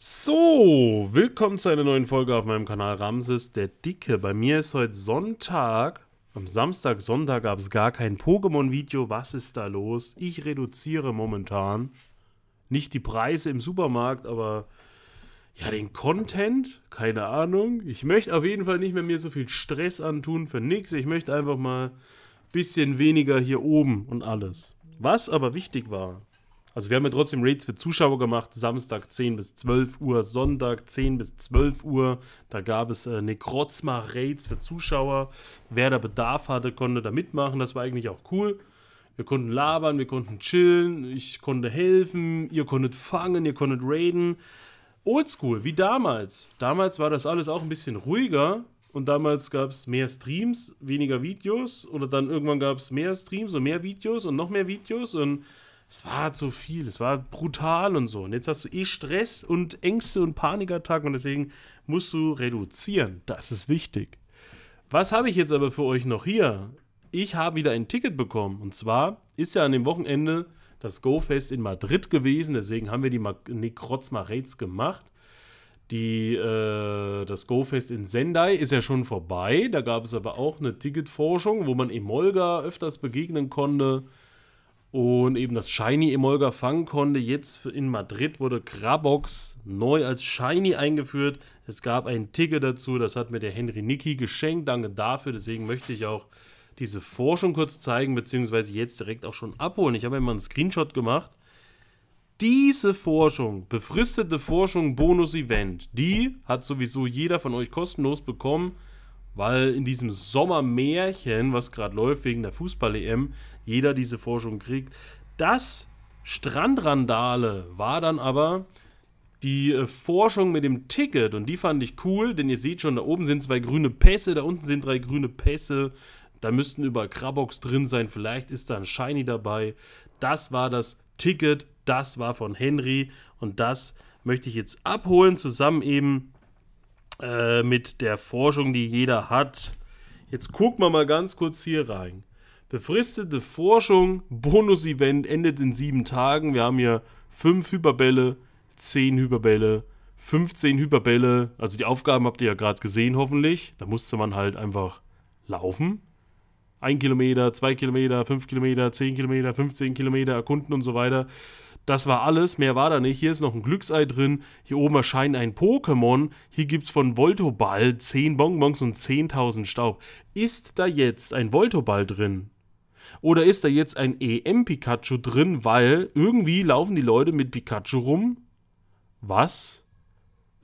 So, willkommen zu einer neuen Folge auf meinem Kanal Ramses der Dicke. Bei mir ist heute Sonntag. Am Samstag, Sonntag gab es gar kein Pokémon-Video. Was ist da los? Ich reduziere momentan nicht die Preise im Supermarkt, aber ja, den Content. Keine Ahnung. Ich möchte auf jeden Fall nicht mehr mir so viel Stress antun für nichts. Ich möchte einfach mal ein bisschen weniger hier oben und alles. Was aber wichtig war, also wir haben ja trotzdem Raids für Zuschauer gemacht, Samstag 10 bis 12 Uhr, Sonntag 10 bis 12 Uhr. Da gab es äh, nekrozma raids für Zuschauer. Wer da Bedarf hatte, konnte da mitmachen. Das war eigentlich auch cool. Wir konnten labern, wir konnten chillen, ich konnte helfen, ihr konntet fangen, ihr konntet raiden. Oldschool, wie damals. Damals war das alles auch ein bisschen ruhiger, und damals gab es mehr Streams, weniger Videos oder dann irgendwann gab es mehr Streams und mehr Videos und noch mehr Videos und es war zu viel, es war brutal und so. Und jetzt hast du eh Stress und Ängste und Panikattacken und deswegen musst du reduzieren. Das ist wichtig. Was habe ich jetzt aber für euch noch hier? Ich habe wieder ein Ticket bekommen. Und zwar ist ja an dem Wochenende das GoFest in Madrid gewesen. Deswegen haben wir die Necroz gemacht. Die, äh, das GoFest in Sendai ist ja schon vorbei. Da gab es aber auch eine Ticketforschung, wo man Emolga öfters begegnen konnte. Und eben das Shiny Emolga fangen konnte. Jetzt in Madrid wurde Krabox neu als Shiny eingeführt. Es gab ein Ticket dazu, das hat mir der Henry Nicky geschenkt. Danke dafür. Deswegen möchte ich auch diese Forschung kurz zeigen, beziehungsweise jetzt direkt auch schon abholen. Ich habe ja einen Screenshot gemacht. Diese Forschung, befristete Forschung Bonus Event, die hat sowieso jeder von euch kostenlos bekommen weil in diesem Sommermärchen, was gerade läuft wegen der Fußball-EM, jeder diese Forschung kriegt. Das Strandrandale war dann aber die äh, Forschung mit dem Ticket und die fand ich cool, denn ihr seht schon, da oben sind zwei grüne Pässe, da unten sind drei grüne Pässe. Da müssten über Krabox drin sein, vielleicht ist da ein Shiny dabei. Das war das Ticket, das war von Henry und das möchte ich jetzt abholen, zusammen eben äh, mit der Forschung, die jeder hat. Jetzt gucken wir mal ganz kurz hier rein. Befristete Forschung, Bonus-Event endet in sieben Tagen. Wir haben hier fünf Hyperbälle, zehn Hyperbälle, 15 Hyperbälle. Also die Aufgaben habt ihr ja gerade gesehen, hoffentlich. Da musste man halt einfach laufen. Ein Kilometer, zwei Kilometer, fünf Kilometer, zehn Kilometer, 15 Kilometer erkunden und so weiter. Das war alles, mehr war da nicht. Hier ist noch ein Glücksei drin. Hier oben erscheint ein Pokémon. Hier gibt es von Voltoball 10 Bonbons und 10.000 Staub. Ist da jetzt ein Voltoball drin? Oder ist da jetzt ein EM-Pikachu drin, weil irgendwie laufen die Leute mit Pikachu rum, was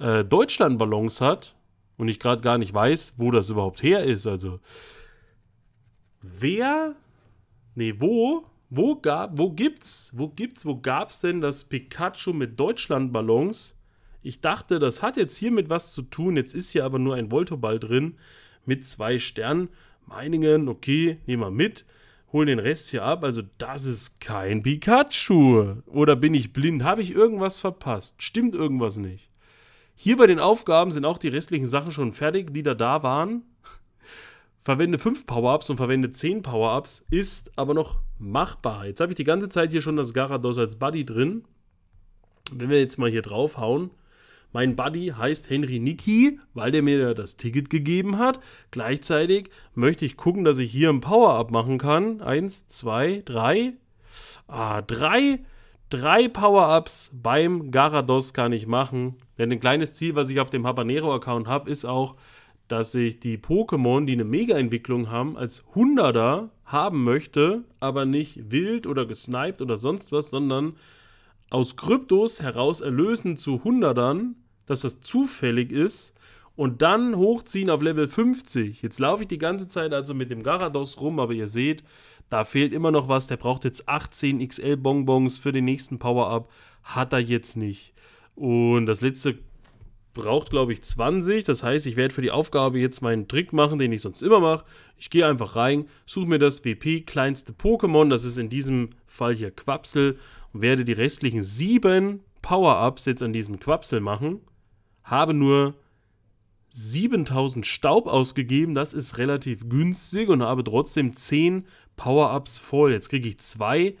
äh, Deutschland Ballons hat und ich gerade gar nicht weiß, wo das überhaupt her ist. Also, wer, nee, wo wo gab, wo gibt's, wo gibt's, wo gab's denn das Pikachu mit Deutschlandballons? Ich dachte, das hat jetzt hiermit was zu tun. Jetzt ist hier aber nur ein Voltoball drin mit zwei Sternen. Meiningen, okay, nehmen wir mit. Holen den Rest hier ab. Also, das ist kein Pikachu. Oder bin ich blind? Habe ich irgendwas verpasst? Stimmt irgendwas nicht? Hier bei den Aufgaben sind auch die restlichen Sachen schon fertig, die da da waren. Verwende 5 Power-Ups und verwende 10 Power-Ups, ist aber noch machbar. Jetzt habe ich die ganze Zeit hier schon das Garados als Buddy drin. Wenn wir jetzt mal hier draufhauen, mein Buddy heißt Henry Niki, weil der mir das Ticket gegeben hat. Gleichzeitig möchte ich gucken, dass ich hier ein Power-Up machen kann. Eins, zwei, drei. Ah, drei. Drei Power-Ups beim Garados kann ich machen. Denn ein kleines Ziel, was ich auf dem Habanero-Account habe, ist auch, dass ich die Pokémon, die eine Mega-Entwicklung haben, als Hunderter haben möchte, aber nicht wild oder gesniped oder sonst was, sondern aus Kryptos heraus erlösen zu Hundertern, dass das zufällig ist und dann hochziehen auf Level 50. Jetzt laufe ich die ganze Zeit also mit dem Garados rum, aber ihr seht, da fehlt immer noch was. Der braucht jetzt 18 XL Bonbons für den nächsten Power-Up. Hat er jetzt nicht. Und das letzte braucht, glaube ich, 20. Das heißt, ich werde für die Aufgabe jetzt meinen Trick machen, den ich sonst immer mache. Ich gehe einfach rein, suche mir das WP kleinste Pokémon, das ist in diesem Fall hier Quapsel, und werde die restlichen 7 Power-Ups jetzt an diesem Quapsel machen. Habe nur 7000 Staub ausgegeben, das ist relativ günstig und habe trotzdem 10 Power-Ups voll. Jetzt kriege ich zwei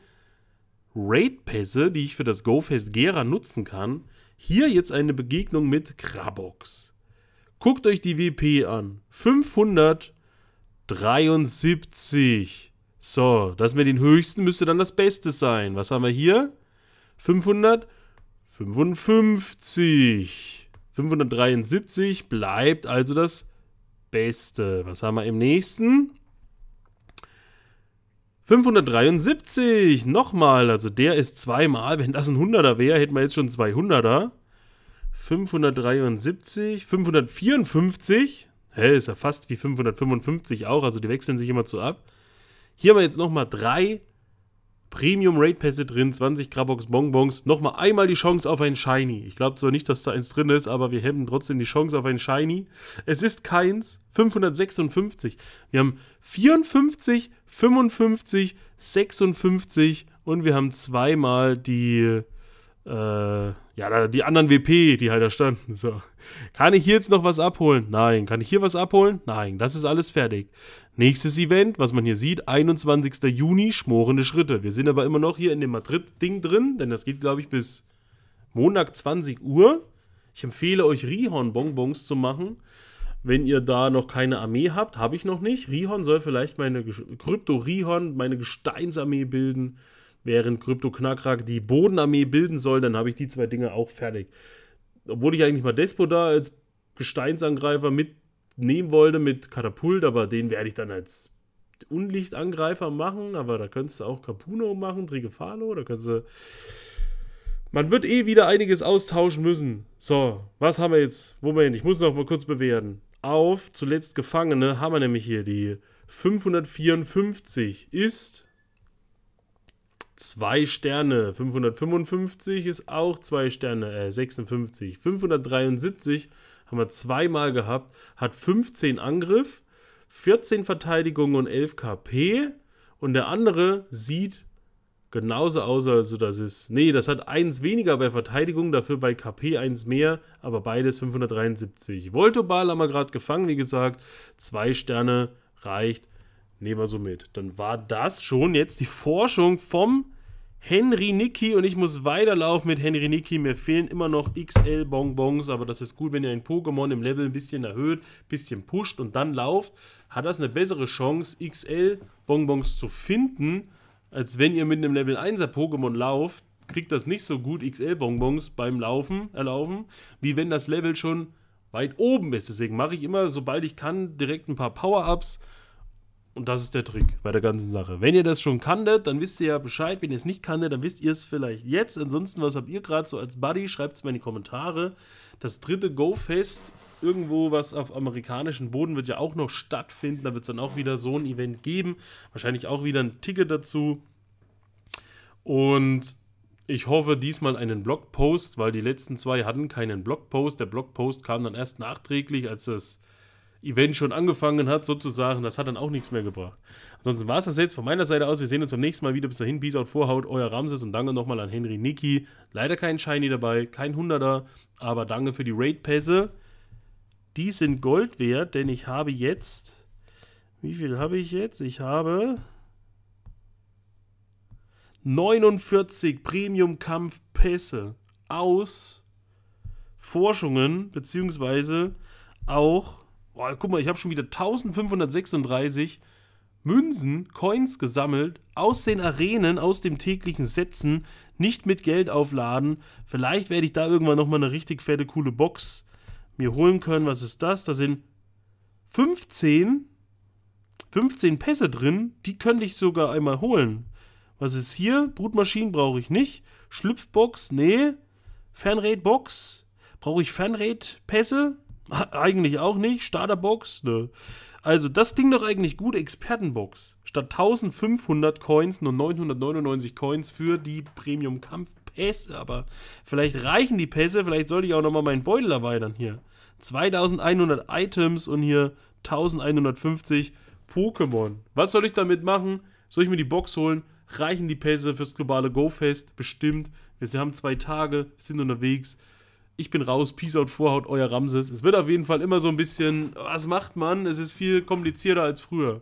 Raid-Pässe, die ich für das Go-Fest Gera nutzen kann. Hier jetzt eine Begegnung mit Krabox. Guckt euch die WP an. 573. So, das mit den höchsten müsste dann das Beste sein. Was haben wir hier? 555. 573 bleibt also das Beste. Was haben wir im nächsten? 573, nochmal, also der ist zweimal, wenn das ein 100er wäre, hätten wir jetzt schon 200er. 573, 554, hä, ist ja fast wie 555 auch, also die wechseln sich immer zu ab. Hier haben wir jetzt nochmal drei Premium Raid Pässe drin, 20 Grabox Bonbons. Nochmal einmal die Chance auf ein Shiny. Ich glaube zwar nicht, dass da eins drin ist, aber wir hätten trotzdem die Chance auf ein Shiny. Es ist keins. 556. Wir haben 54, 55, 56 und wir haben zweimal die äh, ja, die anderen WP, die halt da standen. So. Kann ich hier jetzt noch was abholen? Nein. Kann ich hier was abholen? Nein. Das ist alles fertig. Nächstes Event, was man hier sieht, 21. Juni, schmorende Schritte. Wir sind aber immer noch hier in dem Madrid-Ding drin, denn das geht, glaube ich, bis Montag 20 Uhr. Ich empfehle euch, Rihorn-Bonbons zu machen. Wenn ihr da noch keine Armee habt, habe ich noch nicht. Rihorn soll vielleicht meine Krypto-Rihorn, meine Gesteinsarmee bilden während Krypto-Knackrack die Bodenarmee bilden soll, dann habe ich die zwei Dinge auch fertig. Obwohl ich eigentlich mal Despo da als Gesteinsangreifer mitnehmen wollte mit Katapult, aber den werde ich dann als Unlichtangreifer machen, aber da könntest du auch Capuno machen, Trigefalo, da könntest du. Man wird eh wieder einiges austauschen müssen. So, was haben wir jetzt? Moment, ich muss noch mal kurz bewerten. Auf zuletzt Gefangene haben wir nämlich hier die 554 ist 2 Sterne. 555 ist auch 2 Sterne, äh, 56. 573 haben wir zweimal gehabt, hat 15 Angriff, 14 Verteidigung und 11 KP. Und der andere sieht genauso aus, also das ist. Nee, das hat 1 weniger bei Verteidigung, dafür bei KP 1 mehr, aber beides 573. Voltobal haben wir gerade gefangen, wie gesagt. 2 Sterne reicht nehmen wir so mit. Dann war das schon jetzt die Forschung vom Henry Nicky und ich muss weiterlaufen mit Henry Nicky. Mir fehlen immer noch XL Bonbons, aber das ist gut, wenn ihr ein Pokémon im Level ein bisschen erhöht, ein bisschen pusht und dann lauft, hat das eine bessere Chance, XL Bonbons zu finden, als wenn ihr mit einem Level 1er Pokémon lauft, kriegt das nicht so gut XL Bonbons beim Laufen, erlaufen, wie wenn das Level schon weit oben ist. Deswegen mache ich immer, sobald ich kann, direkt ein paar Power-Ups und das ist der Trick bei der ganzen Sache. Wenn ihr das schon kanntet, dann wisst ihr ja Bescheid. Wenn ihr es nicht kanntet, dann wisst ihr es vielleicht jetzt. Ansonsten, was habt ihr gerade so als Buddy? Schreibt es mir in die Kommentare. Das dritte Go-Fest, irgendwo was auf amerikanischem Boden, wird ja auch noch stattfinden. Da wird es dann auch wieder so ein Event geben. Wahrscheinlich auch wieder ein Ticket dazu. Und ich hoffe diesmal einen Blogpost, weil die letzten zwei hatten keinen Blogpost. Der Blogpost kam dann erst nachträglich, als das Event schon angefangen hat, sozusagen. Das hat dann auch nichts mehr gebracht. Ansonsten war es das jetzt von meiner Seite aus. Wir sehen uns beim nächsten Mal wieder. Bis dahin, Peace out, Vorhaut, euer Ramses und danke nochmal an Henry Niki. Leider kein Shiny dabei, kein Hunderter, aber danke für die Raid-Pässe. Die sind Gold wert, denn ich habe jetzt. Wie viel habe ich jetzt? Ich habe 49 Premium-Kampfpässe aus Forschungen, beziehungsweise auch Boah, guck mal, ich habe schon wieder 1536 Münzen, Coins gesammelt, aus den Arenen, aus dem täglichen Setzen, nicht mit Geld aufladen. Vielleicht werde ich da irgendwann nochmal eine richtig fette, coole Box mir holen können. Was ist das? Da sind 15, 15 Pässe drin. Die könnte ich sogar einmal holen. Was ist hier? Brutmaschinen brauche ich nicht. Schlüpfbox, nee. Fanraid-Box. Brauche ich Fanraid-Pässe? Eigentlich auch nicht. Starterbox, ne. Also, das klingt doch eigentlich gut. Expertenbox. Statt 1500 Coins nur 999 Coins für die Premium-Kampf-Pässe. Aber vielleicht reichen die Pässe. Vielleicht sollte ich auch nochmal meinen Beutel erweitern hier. 2100 Items und hier 1150 Pokémon. Was soll ich damit machen? Soll ich mir die Box holen? Reichen die Pässe fürs globale Go-Fest? Bestimmt. Wir haben zwei Tage, sind unterwegs ich bin raus, Peace out, Vorhaut, euer Ramses. Es wird auf jeden Fall immer so ein bisschen, was macht man? Es ist viel komplizierter als früher.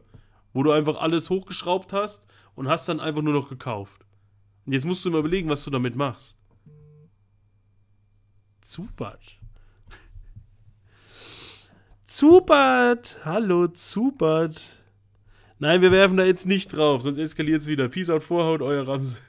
Wo du einfach alles hochgeschraubt hast und hast dann einfach nur noch gekauft. Und jetzt musst du immer überlegen, was du damit machst. Zubat. Zubat. Hallo, Zubat. Nein, wir werfen da jetzt nicht drauf, sonst eskaliert es wieder. Peace out, Vorhaut, euer Ramses.